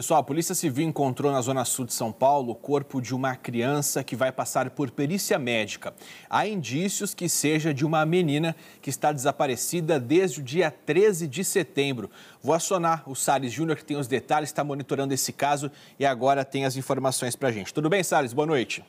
Pessoal, a Polícia Civil encontrou na Zona Sul de São Paulo o corpo de uma criança que vai passar por perícia médica. Há indícios que seja de uma menina que está desaparecida desde o dia 13 de setembro. Vou acionar o Sales Júnior, que tem os detalhes, está monitorando esse caso e agora tem as informações para a gente. Tudo bem, Sales? Boa noite.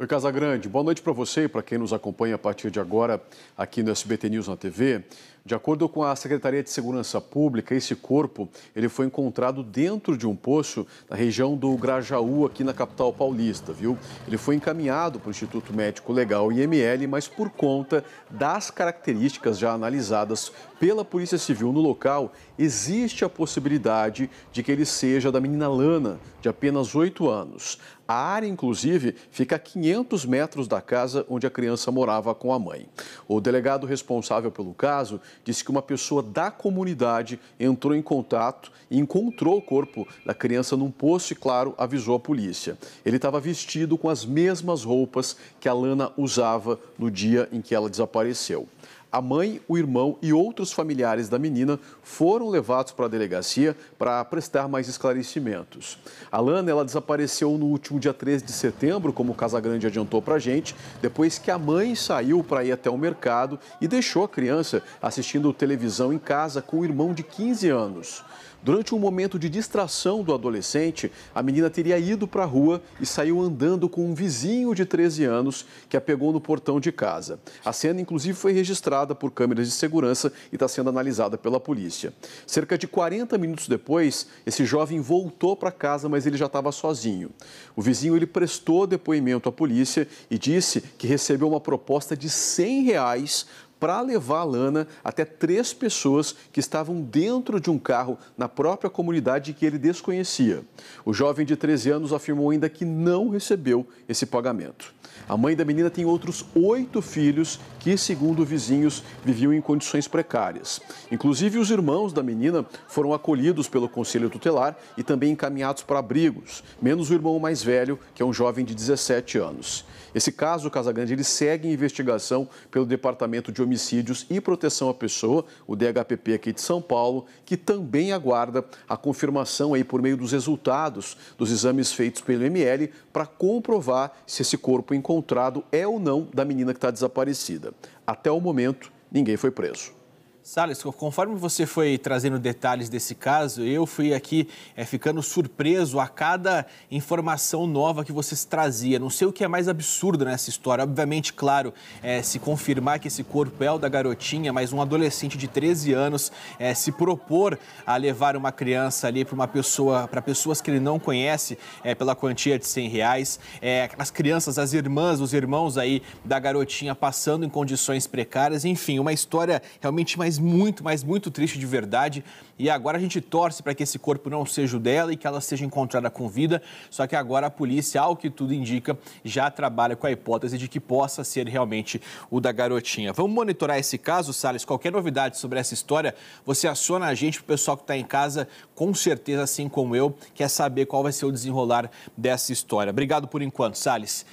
Oi, Casagrande. Boa noite para você e para quem nos acompanha a partir de agora aqui no SBT News na TV. De acordo com a Secretaria de Segurança Pública, esse corpo ele foi encontrado dentro de um poço na região do Grajaú, aqui na capital paulista, viu? Ele foi encaminhado para o Instituto Médico Legal IML, mas por conta das características já analisadas pela Polícia Civil no local, existe a possibilidade de que ele seja da menina Lana, de apenas 8 anos. A área, inclusive, fica a 500 metros da casa onde a criança morava com a mãe. O delegado responsável pelo caso disse que uma pessoa da comunidade entrou em contato e encontrou o corpo da criança num posto e, claro, avisou a polícia. Ele estava vestido com as mesmas roupas que a Lana usava no dia em que ela desapareceu. A mãe, o irmão e outros familiares da menina foram levados para a delegacia para prestar mais esclarecimentos. A Lana ela desapareceu no último dia 13 de setembro, como o Casagrande adiantou para a gente, depois que a mãe saiu para ir até o mercado e deixou a criança assistindo televisão em casa com o irmão de 15 anos. Durante um momento de distração do adolescente, a menina teria ido para a rua e saiu andando com um vizinho de 13 anos que a pegou no portão de casa. A cena, inclusive, foi registrada por câmeras de segurança e está sendo analisada pela polícia. Cerca de 40 minutos depois, esse jovem voltou para casa, mas ele já estava sozinho. O vizinho ele prestou depoimento à polícia e disse que recebeu uma proposta de 100 reais para levar a lana até três pessoas que estavam dentro de um carro na própria comunidade que ele desconhecia. O jovem de 13 anos afirmou ainda que não recebeu esse pagamento. A mãe da menina tem outros oito filhos que, segundo vizinhos, viviam em condições precárias. Inclusive, os irmãos da menina foram acolhidos pelo conselho tutelar e também encaminhados para abrigos, menos o irmão mais velho, que é um jovem de 17 anos. Esse caso, Casagrande, ele segue em investigação pelo Departamento de Homicídios e Proteção à Pessoa, o DHPP aqui de São Paulo, que também aguarda a confirmação aí por meio dos resultados dos exames feitos pelo ML para comprovar se esse corpo encontrou encontrado é ou não da menina que está desaparecida. Até o momento, ninguém foi preso. Salles, conforme você foi trazendo detalhes desse caso, eu fui aqui é, ficando surpreso a cada informação nova que vocês trazia. Não sei o que é mais absurdo nessa história. Obviamente, claro, é, se confirmar que esse corpo é o da garotinha, mas um adolescente de 13 anos é, se propor a levar uma criança ali para uma pessoa, para pessoas que ele não conhece, pela quantia de 100 reais. as crianças, as irmãs, os irmãos aí da garotinha passando em condições precárias. Enfim, uma história realmente mais muito, mas muito triste de verdade. E agora a gente torce para que esse corpo não seja o dela e que ela seja encontrada com vida. Só que agora a polícia, ao que tudo indica, já trabalha com a hipótese de que possa ser realmente o da garotinha. Vamos monitorar esse caso, Salles. Qualquer novidade sobre essa história, você aciona a gente, para o pessoal que está em casa, com certeza, assim como eu, quer saber qual vai ser o desenrolar dessa história. Obrigado por enquanto, Salles.